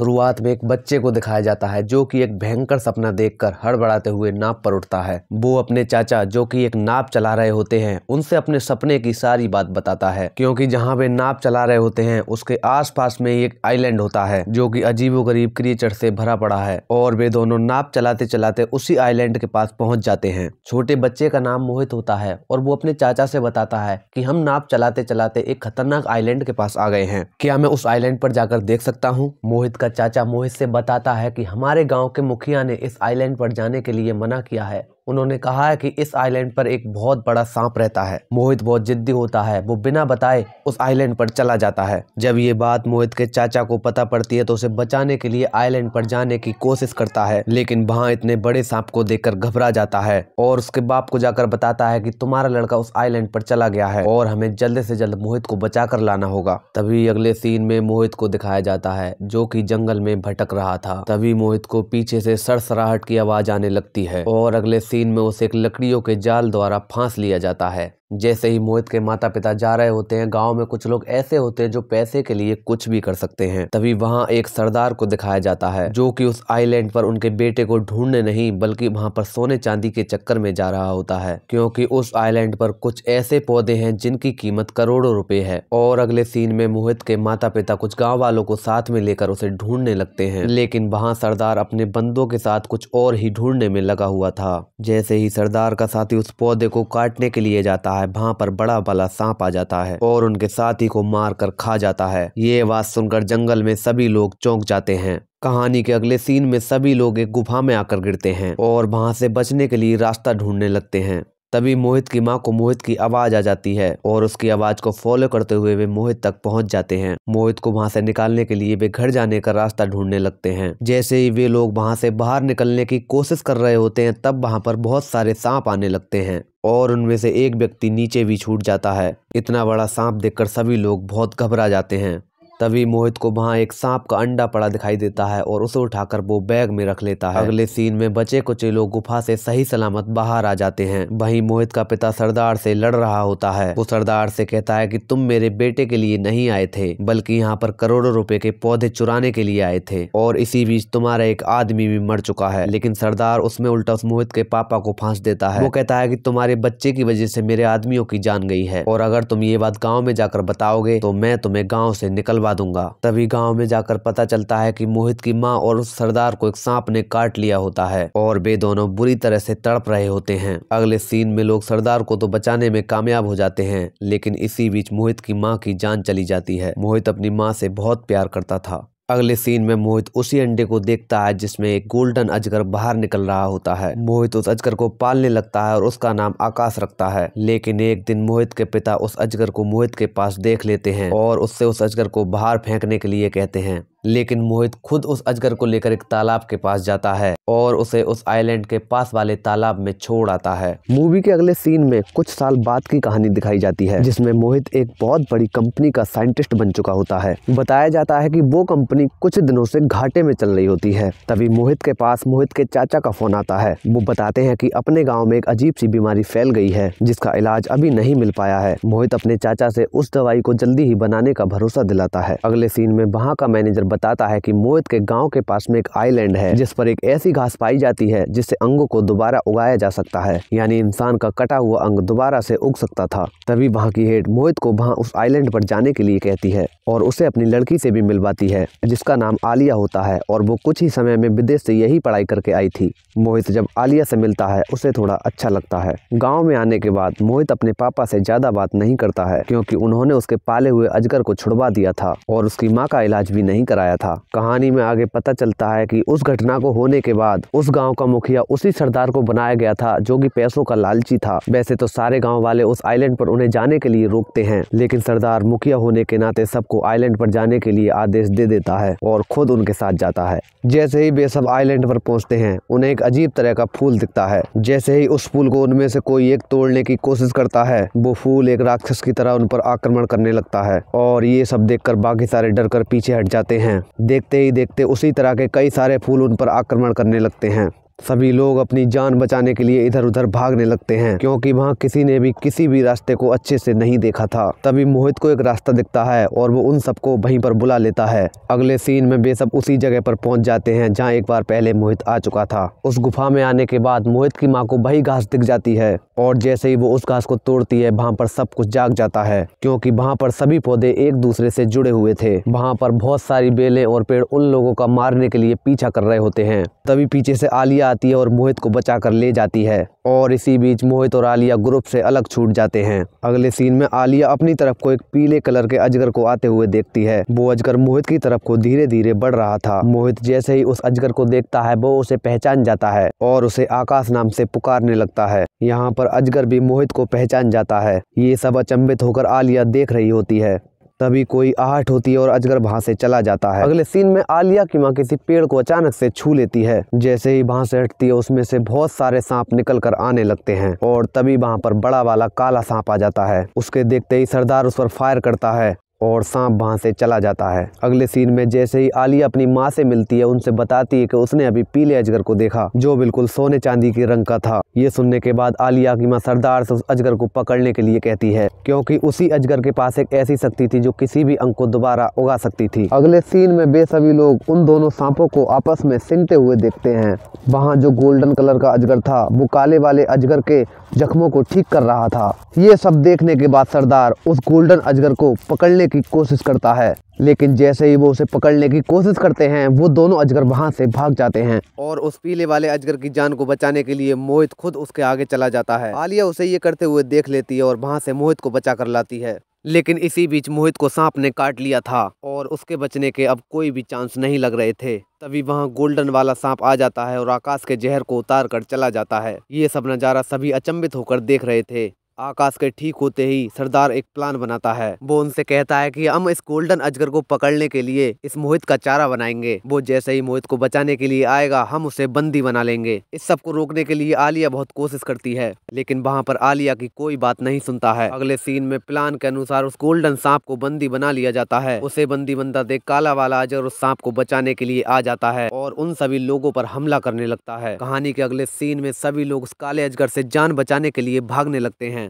शुरुआत में एक बच्चे को दिखाया जाता है जो कि एक भयंकर सपना देखकर हड़बड़ाते हुए नाप पर उठता है वो अपने चाचा जो कि एक नाप चला रहे होते हैं उनसे अपने सपने की सारी बात बताता है क्योंकि जहाँ वे नाप चला रहे होते हैं उसके आसपास में एक आइलैंड होता है जो कि अजीबोगरीब क्रिएचर से भरा पड़ा है और वे दोनों नाप चलाते चलाते उसी आइलैंड के पास पहुंच जाते हैं छोटे बच्चे का नाम मोहित होता है और वो अपने चाचा से बताता है कि हम नाप चलाते चलाते एक खतरनाक आइलैंड के पास आ गए हैं क्या मैं उस आइलैंड पर जाकर देख सकता हूँ मोहित का चाचा मोहित से बताता है कि हमारे गांव के मुखिया ने इस आइलैंड पर जाने के लिए मना किया है उन्होंने कहा है कि इस आइलैंड पर एक बहुत बड़ा सांप रहता है मोहित बहुत जिद्दी होता है वो बिना बताए उस आइलैंड पर चला जाता है जब ये बात मोहित के चाचा को पता पड़ती है तो उसे बचाने के लिए आइलैंड पर जाने की कोशिश करता है लेकिन वहाँ इतने बड़े सांप को देख घबरा जाता है और उसके बाप को जाकर बताता है की तुम्हारा लड़का उस आईलैंड पर चला गया है और हमें जल्द से जल्द मोहित को बचा कर लाना होगा तभी अगले सीन में मोहित को दिखाया जाता है जो की जंगल में भटक रहा था तभी मोहित को पीछे से सरसराहट की आवाज आने लगती है और अगले सीन सीन में उसे एक लकड़ियों के जाल द्वारा फांस लिया जाता है जैसे ही मोहित के माता पिता जा रहे होते हैं गांव में कुछ लोग ऐसे होते हैं जो पैसे के लिए कुछ भी कर सकते हैं तभी वहां एक सरदार को दिखाया जाता है जो कि उस आइलैंड पर उनके बेटे को ढूंढने नहीं बल्कि वहां पर सोने चांदी के चक्कर में जा रहा होता है क्योंकि उस आइलैंड पर कुछ ऐसे पौधे हैं जिनकी कीमत करोड़ों रुपए है और अगले सीन में मोहित के माता पिता कुछ गाँव वालों को साथ में लेकर उसे ढूंढने लगते है लेकिन वहाँ सरदार अपने बंदों के साथ कुछ और ही ढूंढने में लगा हुआ था जैसे ही सरदार का साथी उस पौधे को काटने के लिए जाता है है वहाँ पर बड़ा वाला सांप आ जाता है और उनके साथी को मार कर खा जाता है ये आवाज सुनकर जंगल में सभी लोग चौंक जाते हैं कहानी के अगले सीन में सभी लोग एक गुफा में आकर गिरते हैं और वहां से बचने के लिए रास्ता ढूंढने लगते हैं तभी मोहित की माँ को मोहित की आवाज आ जाती है और उसकी आवाज को फॉलो करते हुए वे मोहित तक पहुंच जाते हैं मोहित को वहां से निकालने के लिए वे घर जाने का रास्ता ढूंढने लगते हैं जैसे ही वे लोग वहां से बाहर निकलने की कोशिश कर रहे होते हैं तब वहां पर बहुत सारे सांप आने लगते हैं और उनमें से एक व्यक्ति नीचे भी छूट जाता है इतना बड़ा सांप देखकर सभी लोग बहुत घबरा जाते हैं तभी मोहित को वहां एक सांप का अंडा पड़ा दिखाई देता है और उसे उठाकर वो बैग में रख लेता है अगले सीन में बचे कुचे लोग गुफा से सही सलामत बाहर आ जाते हैं वहीं मोहित का पिता सरदार से लड़ रहा होता है वो सरदार से कहता है कि तुम मेरे बेटे के लिए नहीं आए थे बल्कि यहाँ पर करोड़ों रुपए के पौधे चुराने के लिए आए थे और इसी बीच तुम्हारा एक आदमी भी मर चुका है लेकिन सरदार उसमें उल्टा उस मोहित के पापा को फांस देता है वो कहता है की तुम्हारे बच्चे की वजह से मेरे आदमियों की जान गई है और अगर तुम ये बात गाँव में जाकर बताओगे तो मैं तुम्हें गाँव से निकलवा करवा दूंगा तभी गांव में जाकर पता चलता है कि मोहित की माँ और उस सरदार को एक सांप ने काट लिया होता है और वे दोनों बुरी तरह से तड़प रहे होते हैं अगले सीन में लोग सरदार को तो बचाने में कामयाब हो जाते हैं लेकिन इसी बीच मोहित की माँ की जान चली जाती है मोहित अपनी माँ से बहुत प्यार करता था अगले सीन में मोहित उसी अंडे को देखता है जिसमें एक गोल्डन अजगर बाहर निकल रहा होता है मोहित उस अजगर को पालने लगता है और उसका नाम आकाश रखता है लेकिन एक दिन मोहित के पिता उस अजगर को मोहित के पास देख लेते हैं और उससे उस अजगर को बाहर फेंकने के लिए कहते हैं लेकिन मोहित खुद उस अजगर को लेकर एक तालाब के पास जाता है और उसे उस आइलैंड के पास वाले तालाब में छोड़ आता है मूवी के अगले सीन में कुछ साल बाद की कहानी दिखाई जाती है जिसमें मोहित एक बहुत बड़ी कंपनी का साइंटिस्ट बन चुका होता है बताया जाता है कि वो कंपनी कुछ दिनों से घाटे में चल रही होती है तभी मोहित के पास मोहित के चाचा का फोन आता है वो बताते हैं की अपने गाँव में एक अजीब सी बीमारी फैल गई है जिसका इलाज अभी नहीं मिल पाया है मोहित अपने चाचा से उस दवाई को जल्दी ही बनाने का भरोसा दिलाता है अगले सीन में वहाँ का मैनेजर बताता है कि मोहित के गांव के पास में एक आइलैंड है जिस पर एक ऐसी घास पाई जाती है जिससे अंगों को दोबारा उगाया जा सकता है यानी इंसान का कटा हुआ अंग दोबारा से उग सकता था तभी वहाँ की हेड मोहित को वहाँ उस आइलैंड पर जाने के लिए कहती है और उसे अपनी लड़की से भी मिलवाती है जिसका नाम आलिया होता है और वो कुछ ही समय में विदेश से यही पढ़ाई करके आई थी मोहित जब आलिया से मिलता है उसे थोड़ा अच्छा लगता है गाँव में आने के बाद मोहित अपने पापा से ज्यादा बात नहीं करता है क्योंकि उन्होंने उसके पाले हुए अजगर को छुड़वा दिया था और उसकी माँ का इलाज भी नहीं करा आया था कहानी में आगे पता चलता है कि उस घटना को होने के बाद उस गांव का मुखिया उसी सरदार को बनाया गया था जो कि पैसों का लालची था वैसे तो सारे गांव वाले उस आइलैंड पर उन्हें जाने के लिए रोकते हैं लेकिन सरदार मुखिया होने के नाते सबको आइलैंड पर जाने के लिए आदेश दे देता है और खुद उनके साथ जाता है जैसे ही वे सब आइलैंड पर पहुंचते हैं उन्हें एक अजीब तरह का फूल दिखता है जैसे ही उस फूल को उनमें से कोई एक तोड़ने की कोशिश करता है वो फूल एक राक्षस की तरह उन पर आक्रमण करने लगता है और ये सब देखकर बाकी सारे डर कर पीछे हट जाते हैं हैं देखते ही देखते उसी तरह के कई सारे फूल उन पर आक्रमण करने लगते हैं सभी लोग अपनी जान बचाने के लिए इधर उधर भागने लगते हैं क्योंकि वहाँ किसी ने भी किसी भी रास्ते को अच्छे से नहीं देखा था तभी मोहित को एक रास्ता दिखता है और वो उन सबको वहीं पर बुला लेता है अगले सीन में वे सब उसी जगह पर पहुंच जाते हैं जहाँ एक बार पहले मोहित आ चुका था उस गुफा में आने के बाद मोहित की माँ को वही घास दिख जाती है और जैसे ही वो उस घास को तोड़ती है वहाँ पर सब कुछ जाग जाता है क्योंकि वहाँ पर सभी पौधे एक दूसरे से जुड़े हुए थे वहाँ पर बहुत सारी बेलें और पेड़ उन लोगों का मारने के लिए पीछा कर रहे होते हैं तभी पीछे से आलिया आती है और मोहित को बचा कर ले जाती है और इसी बीच मोहित और आलिया ग्रुप से अलग छूट जाते हैं अगले सीन में आलिया अपनी तरफ को एक पीले कलर के अजगर को आते हुए देखती है वो अजगर मोहित की तरफ को धीरे धीरे बढ़ रहा था मोहित जैसे ही उस अजगर को देखता है वो उसे पहचान जाता है और उसे आकाश नाम से पुकारने लगता है यहाँ पर अजगर भी मोहित को पहचान जाता है ये सब अचंबित होकर आलिया देख रही होती है तभी कोई आहट होती है और अजगर वहां से चला जाता है अगले सीन में आलिया की माँ किसी पेड़ को अचानक से छू लेती है जैसे ही वहां से हटती है उसमें से बहुत सारे सांप निकल कर आने लगते हैं और तभी वहां पर बड़ा वाला काला सांप आ जाता है उसके देखते ही सरदार उस पर फायर करता है और सांप वहाँ से चला जाता है अगले सीन में जैसे ही आलिया अपनी माँ से मिलती है उनसे बताती है कि उसने अभी पीले अजगर को देखा जो बिल्कुल सोने चांदी के रंग का था ये सुनने के बाद आलिया की माँ सरदार से उस अजगर को पकड़ने के लिए कहती है क्योंकि उसी अजगर के पास एक ऐसी शक्ति थी जो किसी भी अंग को दोबारा उगा सकती थी अगले सीन में बेसभी लोग उन दोनों सांपों को आपस में सिनते हुए देखते हैं वहाँ जो गोल्डन कलर का अजगर था वो काले वाले अजगर के जख्मों को ठीक कर रहा था ये सब देखने के बाद सरदार उस गोल्डन अजगर को पकड़ने की कोशिश करता है लेकिन जैसे ही वो उसे पकड़ने की कोशिश करते हैं वो दोनों अजगर वहाँ से भाग जाते हैं और उस पीले वाले अजगर की जान को बचाने के लिए मोहित खुद उसके आगे चला जाता है आलिया उसे ये करते हुए देख लेती है और वहाँ से मोहित को बचा कर लाती है लेकिन इसी बीच मोहित को सांप ने काट लिया था और उसके बचने के अब कोई भी चांस नहीं लग रहे थे तभी वहाँ गोल्डन वाला सांप आ जाता है और आकाश के जहर को उतार कर चला जाता है ये सब नज़ारा सभी अचंभित होकर देख रहे थे आकाश के ठीक होते ही सरदार एक प्लान बनाता है वो उनसे कहता है कि हम इस गोल्डन अजगर को पकड़ने के लिए इस मोहित का चारा बनाएंगे वो जैसे ही मोहित को बचाने के लिए आएगा हम उसे बंदी बना लेंगे इस सब को रोकने के लिए आलिया बहुत कोशिश करती है लेकिन वहाँ पर आलिया की कोई बात नहीं सुनता है अगले सीन में प्लान के अनुसार उस गोल्डन सांप को बंदी बना लिया जाता है उसे बंदी बनता देख काला वाला अजगर उस सांप को बचाने के लिए आ जाता है और उन सभी लोगों पर हमला करने लगता है कहानी के अगले सीन में सभी लोग उस काले अजगर से जान बचाने के लिए भागने लगते हैं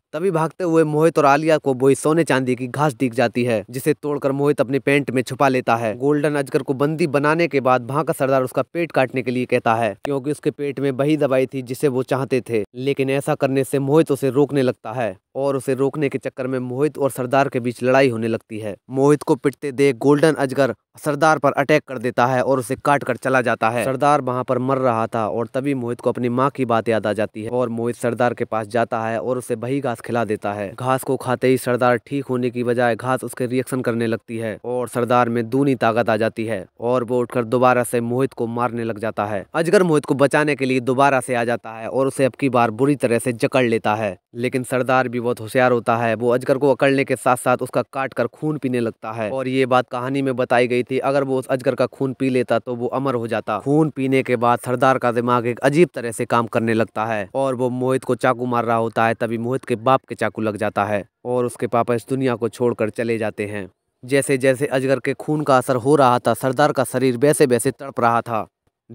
तभी भागते हुए मोहित और आलिया को बोई सोने चांदी की घास दिख जाती है जिसे तोड़कर मोहित अपने पेंट में छुपा लेता है गोल्डन अजगर को बंदी बनाने के बाद वहाँ का सरदार उसका पेट काटने के लिए कहता है क्योंकि उसके पेट में वही दवाई थी जिसे वो चाहते थे लेकिन ऐसा करने से मोहित उसे रोकने लगता है और उसे रोकने के चक्कर में मोहित और सरदार के बीच लड़ाई होने लगती है मोहित को पिटते देख गोल्डन अजगर सरदार पर अटैक कर देता है और उसे काट कर चला जाता है सरदार वहाँ पर मर रहा था और तभी मोहित को अपनी माँ की बात याद आ जाती है और मोहित सरदार के पास जाता है और उसे बही घास घास खिला देता है घास को खाते ही सरदार ठीक होने की बजाय घास उसके रिएक्शन करने लगती है और सरदार में दूनी ताकत आ जाती है और वो उठकर दोबारा से मोहित को मारने लग जाता है अजगर मोहित को बचाने के लिए दोबारा से आ जाता है और उसे अब की बार बुरी तरह से जकड़ लेता है लेकिन सरदार भी बहुत होशियार होता है वो अजगर को अकड़ने के साथ साथ उसका काट कर खून पीने लगता है और ये बात कहानी में बताई गई थी अगर वो उस अजगर का खून पी लेता तो वो अमर हो जाता खून पीने के बाद सरदार का दिमाग एक अजीब तरह से काम करने लगता है और वो मोहित को चाकू मार रहा होता है तभी मोहित के बाद बाप के चाकू लग जाता है और उसके पापा इस दुनिया को छोड़कर चले जाते हैं जैसे जैसे अजगर के खून का असर हो रहा था सरदार का शरीर वैसे वैसे तड़प रहा था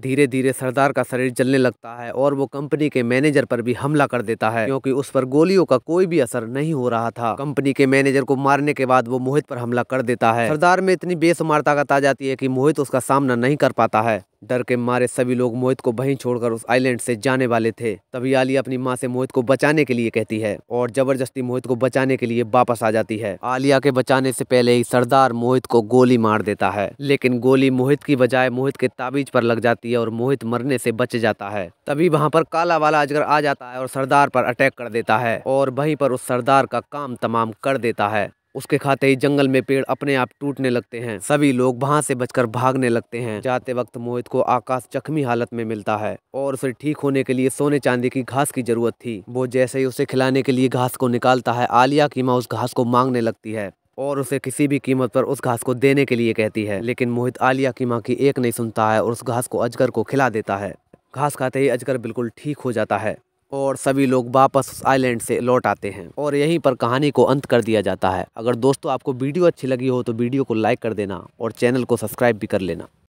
धीरे धीरे सरदार का शरीर जलने लगता है और वो कंपनी के मैनेजर पर भी हमला कर देता है क्योंकि उस पर गोलियों का कोई भी असर नहीं हो रहा था कंपनी के मैनेजर को मारने के बाद वो मोहित पर हमला कर देता है सरदार में इतनी बेसुमार ताकत आ जाती है कि मोहित उसका सामना नहीं कर पाता है डर के मारे सभी लोग मोहित को वहीं छोड़कर उस आइलैंड से जाने वाले थे तभी आलिया अपनी माँ से मोहित को बचाने के लिए कहती है और जबरदस्ती मोहित को बचाने के लिए वापस आ जाती है आलिया के बचाने से पहले ही सरदार मोहित को गोली मार देता है लेकिन गोली मोहित की बजाय मोहित के ताबीज पर लग जाती है और मोहित मरने से बच जाता है तभी वहाँ पर काला वाला अजगर आ जाता है और सरदार पर अटैक कर देता है और वहीं पर उस सरदार का काम तमाम कर देता है उसके खाते ही जंगल में पेड़ अपने आप टूटने लगते हैं सभी लोग वहां से बचकर भागने लगते हैं जाते वक्त मोहित को आकाश जख्मी हालत में मिलता है और उसे ठीक होने के लिए सोने चांदी की घास की जरूरत थी वो जैसे ही उसे खिलाने के लिए घास को निकालता है आलिया की माँ उस घास को मांगने लगती है और उसे किसी भी कीमत पर उस घास को देने के लिए कहती है लेकिन मोहित आलिया की माँ की एक नहीं सुनता है और उस घास को अजगर को खिला देता है घास खाते ही अजगर बिल्कुल ठीक हो जाता है और सभी लोग वापस उस आइलैंड से लौट आते हैं और यहीं पर कहानी को अंत कर दिया जाता है अगर दोस्तों आपको वीडियो अच्छी लगी हो तो वीडियो को लाइक कर देना और चैनल को सब्सक्राइब भी कर लेना